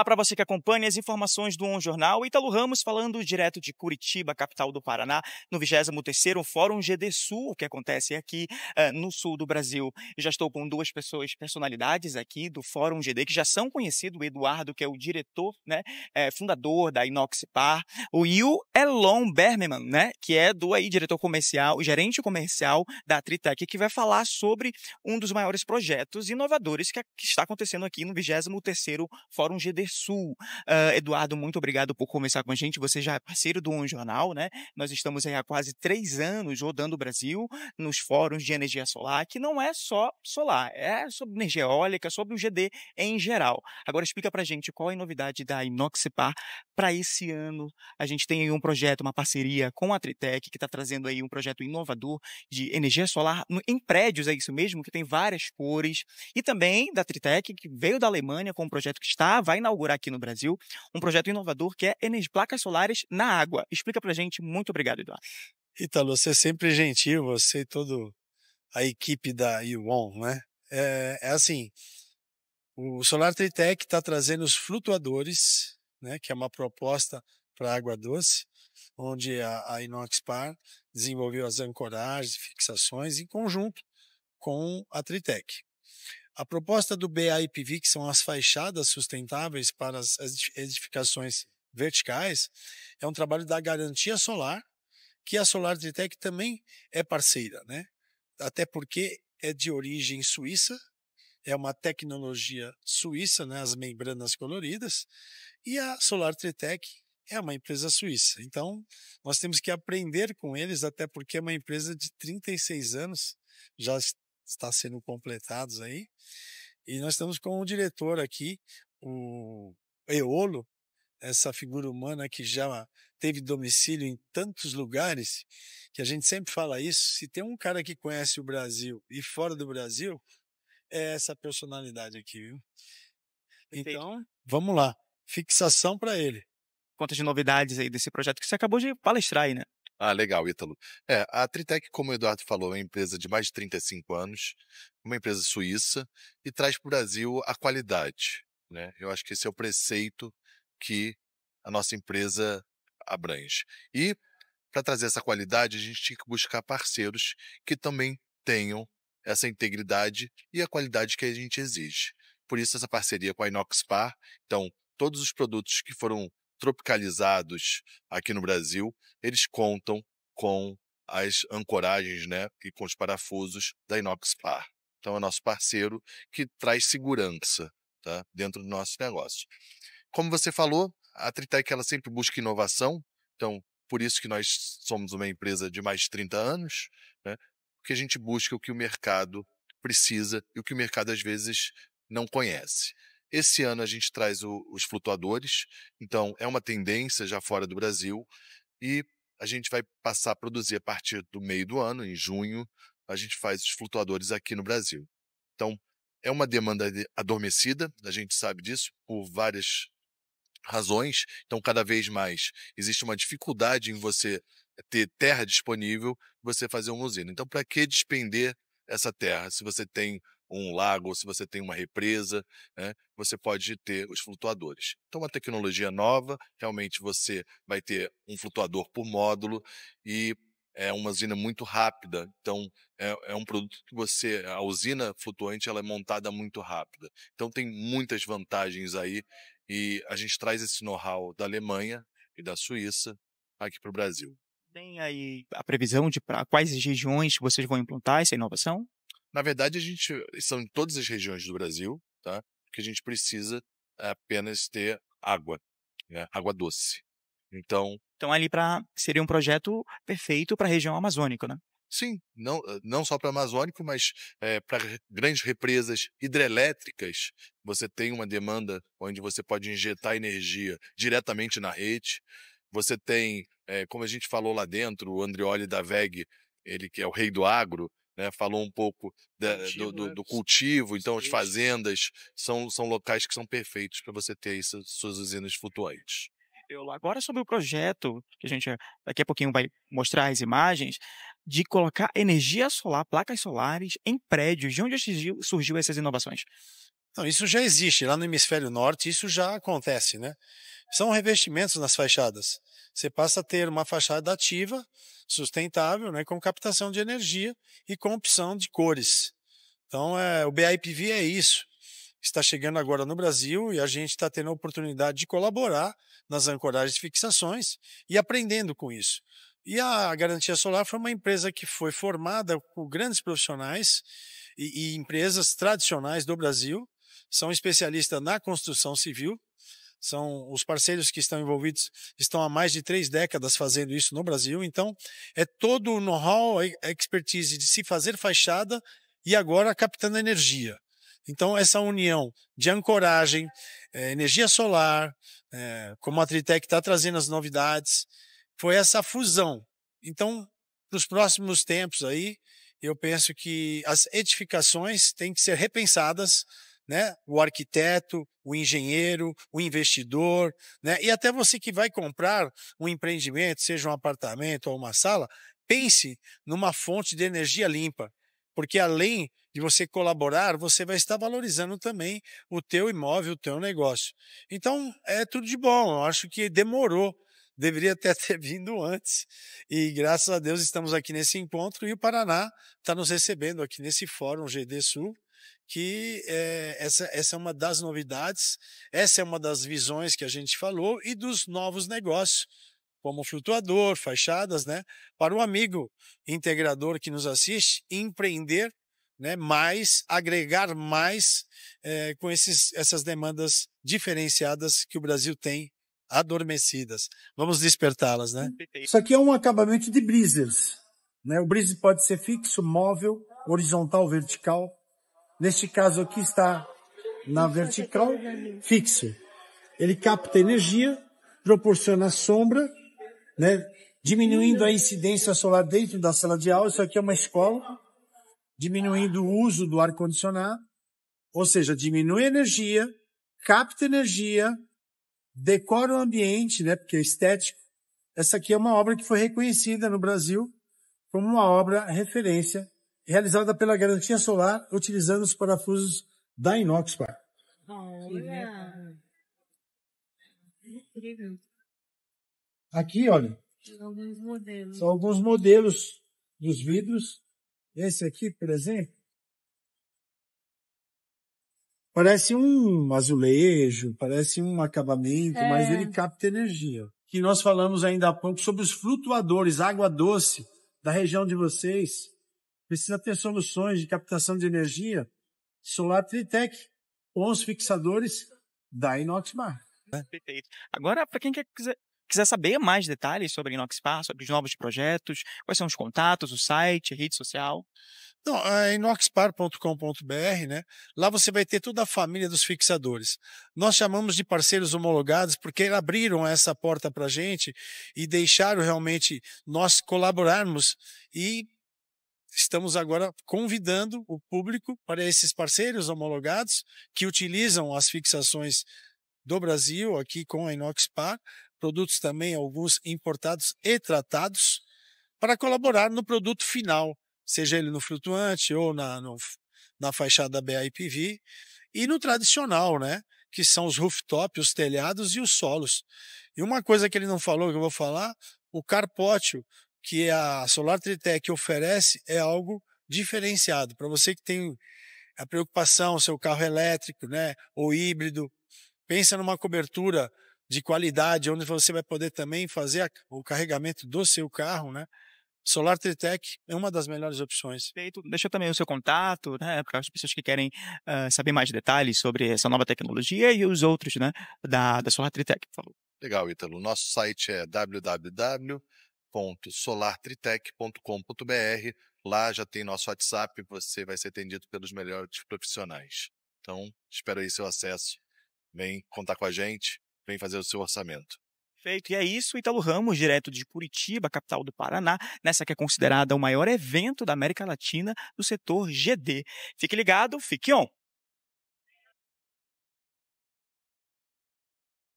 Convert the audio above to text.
Olá para você que acompanha as informações do On Jornal. Italo Ramos falando direto de Curitiba, capital do Paraná, no 23º Fórum GD Sul, que acontece aqui uh, no sul do Brasil. Eu já estou com duas pessoas, personalidades aqui do Fórum GD, que já são conhecidos. O Eduardo, que é o diretor, né, é, fundador da Inoxpar. O Will Elon Bermeman, né, que é do aí, diretor comercial, gerente comercial da Tritec, que vai falar sobre um dos maiores projetos inovadores que, que está acontecendo aqui no 23º Fórum GD Sul. Uh, Eduardo, muito obrigado por conversar com a gente. Você já é parceiro do On Jornal, né? Nós estamos aí há quase três anos rodando o Brasil nos fóruns de energia solar, que não é só solar, é sobre energia eólica, sobre o GD em geral. Agora explica pra gente qual é a novidade da Inoxipar para esse ano. A gente tem aí um projeto, uma parceria com a Tritec, que está trazendo aí um projeto inovador de energia solar em prédios, é isso mesmo, que tem várias cores. E também da Tritec, que veio da Alemanha com um projeto que está, vai inaugurar inaugurar aqui no Brasil um projeto inovador que é placas solares na água. Explica a gente. Muito obrigado, Eduardo. Ítalo, você é sempre gentil, você e toda a equipe da Ion, né? É, é assim, o Solar Tritec está trazendo os flutuadores, né, que é uma proposta para água doce, onde a, a Inoxpar desenvolveu as ancoragens, fixações em conjunto com a Tritec. A proposta do BIPV, que são as fachadas sustentáveis para as edificações verticais, é um trabalho da Garantia Solar, que a Solar Tritec também é parceira, né? Até porque é de origem suíça, é uma tecnologia suíça, né? As membranas coloridas, e a Solar Tritec é uma empresa suíça. Então, nós temos que aprender com eles, até porque é uma empresa de 36 anos, já está sendo completados aí. E nós estamos com o diretor aqui, o Eolo, essa figura humana que já teve domicílio em tantos lugares, que a gente sempre fala isso, se tem um cara que conhece o Brasil e fora do Brasil, é essa personalidade aqui, viu? Perfeito. Então, vamos lá. Fixação para ele. Quantas novidades aí desse projeto que você acabou de palestrar aí, né? Ah, legal, Ítalo. É, a Tritec, como o Eduardo falou, é uma empresa de mais de 35 anos, uma empresa suíça, e traz para o Brasil a qualidade. Né? Eu acho que esse é o preceito que a nossa empresa abrange. E, para trazer essa qualidade, a gente tem que buscar parceiros que também tenham essa integridade e a qualidade que a gente exige. Por isso, essa parceria com a Inoxpar. Então, todos os produtos que foram tropicalizados aqui no Brasil, eles contam com as ancoragens né, e com os parafusos da Inox Par. Então, é nosso parceiro que traz segurança tá, dentro do nosso negócio. Como você falou, a Tritec ela sempre busca inovação, então, por isso que nós somos uma empresa de mais de 30 anos, né, porque a gente busca o que o mercado precisa e o que o mercado às vezes não conhece. Esse ano a gente traz o, os flutuadores, então é uma tendência já fora do Brasil e a gente vai passar a produzir a partir do meio do ano, em junho, a gente faz os flutuadores aqui no Brasil. Então, é uma demanda adormecida, a gente sabe disso por várias razões. Então, cada vez mais existe uma dificuldade em você ter terra disponível, você fazer uma usina. Então, para que despender essa terra se você tem um lago, ou se você tem uma represa, né, você pode ter os flutuadores. Então, uma tecnologia nova, realmente você vai ter um flutuador por módulo e é uma usina muito rápida. Então, é, é, um produto que você. A usina flutuante ela é montada muito rápida. Então, tem muitas vantagens aí. E a gente traz esse know-how da Alemanha e da Suíça aqui para o Brasil. Tem aí a previsão de para quais regiões vocês vão implantar essa inovação? Na verdade, a gente são em todas as regiões do Brasil, tá? Que a gente precisa apenas ter água, né? água doce. Então, então ali para seria um projeto perfeito para a região amazônica, né? Sim, não, eh, não só para amazônico, mas é, eh, para grandes represas hidrelétricas, você tem uma demanda onde você pode injetar energia diretamente na rede. Você tem, é, como a gente falou lá dentro, o Andrioli da VEG, ele que é o rei do agro, né? falou um pouco da, cultivo, eh, do, do, do, cultivo, então as fazendas são, são locais que são perfeitos para você ter isso, suas usinas flutuantes. Agora sobre o projeto, que a gente eh, daqui a pouquinho vai mostrar as imagens, de colocar energia solar, placas solares em prédios. De onde surgiu, surgiu essas inovações? Não, isso já existe. Lá no hemisfério norte, isso já acontece, né? são revestimentos nas fachadas. Você passa a ter uma fachada ativa, sustentável, né, com captação de energia e com opção de cores. Então, é, o BIPV é isso. Está chegando agora no Brasil e a gente está tendo a oportunidade de colaborar nas ancoragens de fixações e aprendendo com isso. E a Garantia Solar foi uma empresa que foi formada por grandes profissionais e, e empresas tradicionais do Brasil, são especialistas na construção civil, são os parceiros que estão envolvidos estão há mais de três décadas fazendo isso no Brasil. Então, é todo o know-how, a expertise de se fazer fachada e agora captando energia. Então, essa união de ancoragem, é, energia solar, é, como a Tritec está trazendo as novidades, foi essa fusão. Então, nos próximos tempos aí, eu penso que as edificações têm que ser repensadas né? O arquiteto, o engenheiro, o investidor, né? E até você que vai comprar um empreendimento, seja um apartamento ou uma sala, pense numa fonte de energia limpa, porque além de você colaborar, você vai estar valorizando também o teu imóvel, o teu negócio. Então, é tudo de bom. Eu acho que demorou deveria até ter vindo antes. E graças a Deus estamos aqui nesse encontro e o Paraná está nos recebendo aqui nesse Fórum GD Sul que é, essa, essa é uma das novidades, essa é uma das visões que a gente falou e dos novos negócios, como flutuador, fachadas, né? Para o amigo integrador que nos assiste, empreender né, mais, agregar mais é, com esses, essas demandas diferenciadas que o Brasil tem adormecidas. Vamos despertá-las, né? Isso aqui é um acabamento de breezers. Né? O breeze pode ser fixo, móvel, horizontal, vertical. Neste caso aqui está na vertical, fixo. Ele capta energia, proporciona sombra, né? diminuindo a incidência solar dentro da sala de aula. Isso aqui é uma escola, diminuindo o uso do ar-condicionado, ou seja, diminui a energia, capta energia, decora o ambiente, né? porque é estético. Essa aqui é uma obra que foi reconhecida no Brasil como uma obra referência realizada pela Garantia Solar, utilizando os parafusos da Inoxpar. Olha! Aqui, olha. Alguns modelos. São alguns modelos dos vidros. Esse aqui, por exemplo, parece um azulejo, parece um acabamento, é. mas ele capta energia. Que nós falamos ainda há pouco sobre os flutuadores, água doce da região de vocês precisa ter soluções de captação de energia solar Tritec ou os fixadores da Inoxmar. É. Perfeito. Agora, para quem quer, quiser, quiser saber mais detalhes sobre a Inoxpar, sobre os novos projetos, quais são os contatos, o site, a rede social. Não, é inoxpar.com.br, né? Lá você vai ter toda a família dos fixadores. Nós chamamos de parceiros homologados porque abriram essa porta para a gente e deixaram realmente nós colaborarmos e estamos agora convidando o público para esses parceiros homologados que utilizam as fixações do Brasil aqui com a Inoxpar, produtos também alguns importados e tratados, para colaborar no produto final, seja ele no flutuante ou na, no, na fachada BIPV e no tradicional, né? Que são os rooftop, os telhados e os solos. E uma coisa que ele não falou, que eu vou falar, o carpótio, que é a Solar Tritec oferece é algo diferenciado. Para você que tem a preocupação, seu carro elétrico, né, ou híbrido, pensa numa cobertura de qualidade, onde você vai poder também fazer o carregamento do seu carro, né? Solar Tritec é uma das melhores opções. Feito. Deixa também o seu contato, né, para as pessoas que querem uh, saber mais detalhes sobre essa nova tecnologia e os outros, né, da, da Solar Tritec, por favor. Legal, Ítalo. Nosso site é www www.solartritec.com.br. Lá já tem nosso WhatsApp, você vai ser atendido pelos melhores profissionais. Então, espero aí seu acesso. Vem contar com a gente, vem fazer o seu orçamento. Perfeito. E é isso, Italo Ramos, direto de Curitiba, capital do Paraná, nessa que é considerada o maior evento da América Latina do setor GD. Fique ligado, fique on!